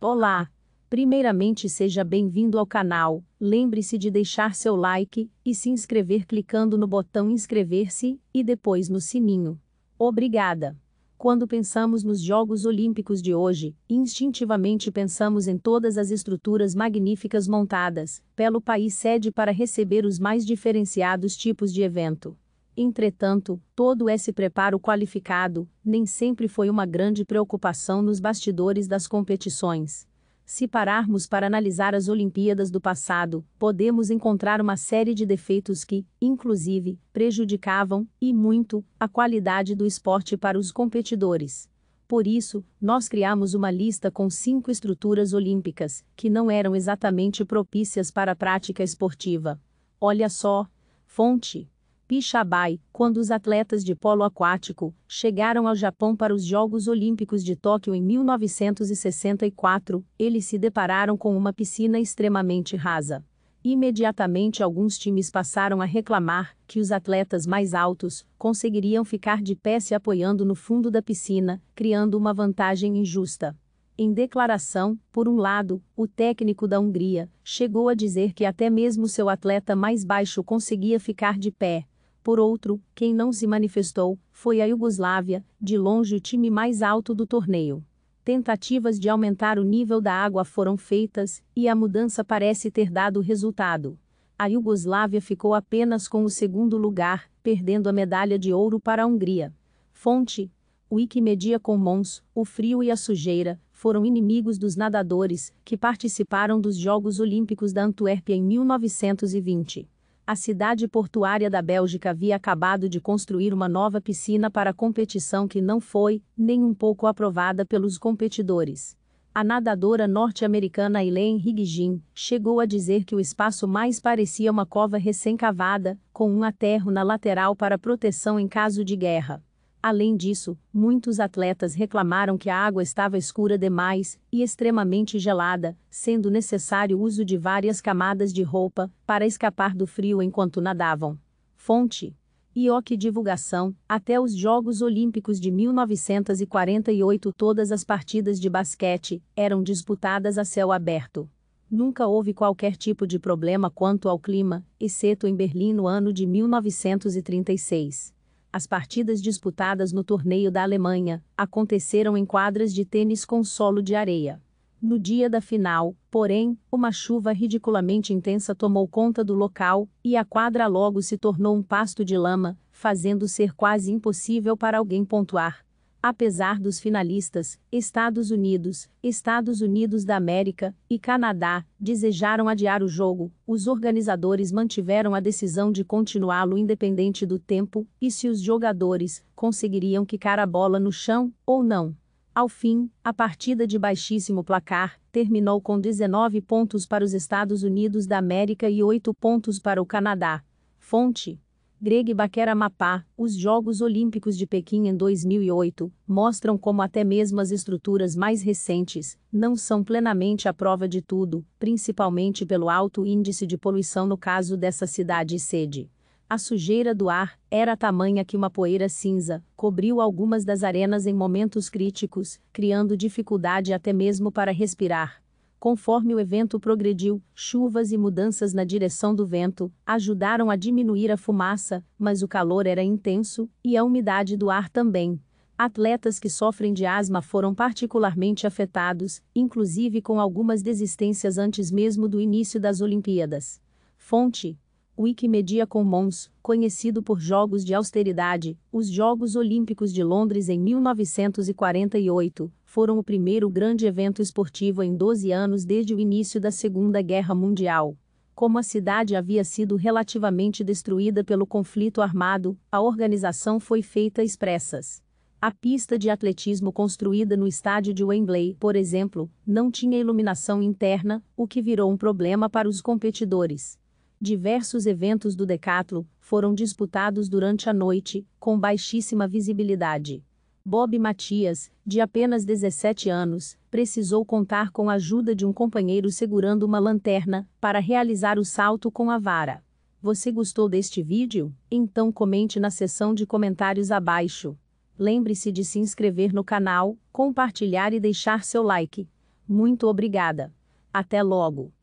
Olá! Primeiramente seja bem-vindo ao canal, lembre-se de deixar seu like e se inscrever clicando no botão inscrever-se e depois no sininho. Obrigada! Quando pensamos nos Jogos Olímpicos de hoje, instintivamente pensamos em todas as estruturas magníficas montadas pelo país sede para receber os mais diferenciados tipos de evento. Entretanto, todo esse preparo qualificado nem sempre foi uma grande preocupação nos bastidores das competições. Se pararmos para analisar as Olimpíadas do passado, podemos encontrar uma série de defeitos que, inclusive, prejudicavam, e muito, a qualidade do esporte para os competidores. Por isso, nós criamos uma lista com cinco estruturas olímpicas, que não eram exatamente propícias para a prática esportiva. Olha só! Fonte Pichabai, quando os atletas de polo aquático chegaram ao Japão para os Jogos Olímpicos de Tóquio em 1964, eles se depararam com uma piscina extremamente rasa. Imediatamente alguns times passaram a reclamar que os atletas mais altos conseguiriam ficar de pé se apoiando no fundo da piscina, criando uma vantagem injusta. Em declaração, por um lado, o técnico da Hungria chegou a dizer que até mesmo seu atleta mais baixo conseguia ficar de pé, por outro, quem não se manifestou foi a Iugoslávia, de longe o time mais alto do torneio. Tentativas de aumentar o nível da água foram feitas, e a mudança parece ter dado resultado. A Iugoslávia ficou apenas com o segundo lugar, perdendo a medalha de ouro para a Hungria. Fonte: Wikimedia Commons, o frio e a sujeira foram inimigos dos nadadores que participaram dos Jogos Olímpicos da Antuérpia em 1920 a cidade portuária da Bélgica havia acabado de construir uma nova piscina para a competição que não foi, nem um pouco aprovada pelos competidores. A nadadora norte-americana Elaine Higgin chegou a dizer que o espaço mais parecia uma cova recém-cavada, com um aterro na lateral para proteção em caso de guerra. Além disso, muitos atletas reclamaram que a água estava escura demais e extremamente gelada, sendo necessário o uso de várias camadas de roupa para escapar do frio enquanto nadavam. Fonte: IOC Divulgação, até os Jogos Olímpicos de 1948 todas as partidas de basquete eram disputadas a céu aberto. Nunca houve qualquer tipo de problema quanto ao clima, exceto em Berlim no ano de 1936. As partidas disputadas no torneio da Alemanha aconteceram em quadras de tênis com solo de areia. No dia da final, porém, uma chuva ridiculamente intensa tomou conta do local e a quadra logo se tornou um pasto de lama, fazendo ser quase impossível para alguém pontuar. Apesar dos finalistas, Estados Unidos, Estados Unidos da América e Canadá desejaram adiar o jogo, os organizadores mantiveram a decisão de continuá-lo independente do tempo e se os jogadores conseguiriam quicar a bola no chão ou não. Ao fim, a partida de baixíssimo placar terminou com 19 pontos para os Estados Unidos da América e 8 pontos para o Canadá. Fonte Greg Baquer Amapá, os Jogos Olímpicos de Pequim em 2008 mostram como até mesmo as estruturas mais recentes não são plenamente a prova de tudo, principalmente pelo alto índice de poluição no caso dessa cidade sede. A sujeira do ar era tamanha que uma poeira cinza cobriu algumas das arenas em momentos críticos, criando dificuldade até mesmo para respirar. Conforme o evento progrediu, chuvas e mudanças na direção do vento ajudaram a diminuir a fumaça, mas o calor era intenso e a umidade do ar também. Atletas que sofrem de asma foram particularmente afetados, inclusive com algumas desistências antes mesmo do início das Olimpíadas. Fonte: Wikimedia Commons, conhecido por Jogos de Austeridade, os Jogos Olímpicos de Londres em 1948 foram o primeiro grande evento esportivo em 12 anos desde o início da Segunda Guerra Mundial. Como a cidade havia sido relativamente destruída pelo conflito armado, a organização foi feita expressas. A pista de atletismo construída no estádio de Wembley, por exemplo, não tinha iluminação interna, o que virou um problema para os competidores. Diversos eventos do Decathlon foram disputados durante a noite, com baixíssima visibilidade. Bob Matias, de apenas 17 anos, precisou contar com a ajuda de um companheiro segurando uma lanterna para realizar o salto com a vara. Você gostou deste vídeo? Então comente na seção de comentários abaixo. Lembre-se de se inscrever no canal, compartilhar e deixar seu like. Muito obrigada. Até logo!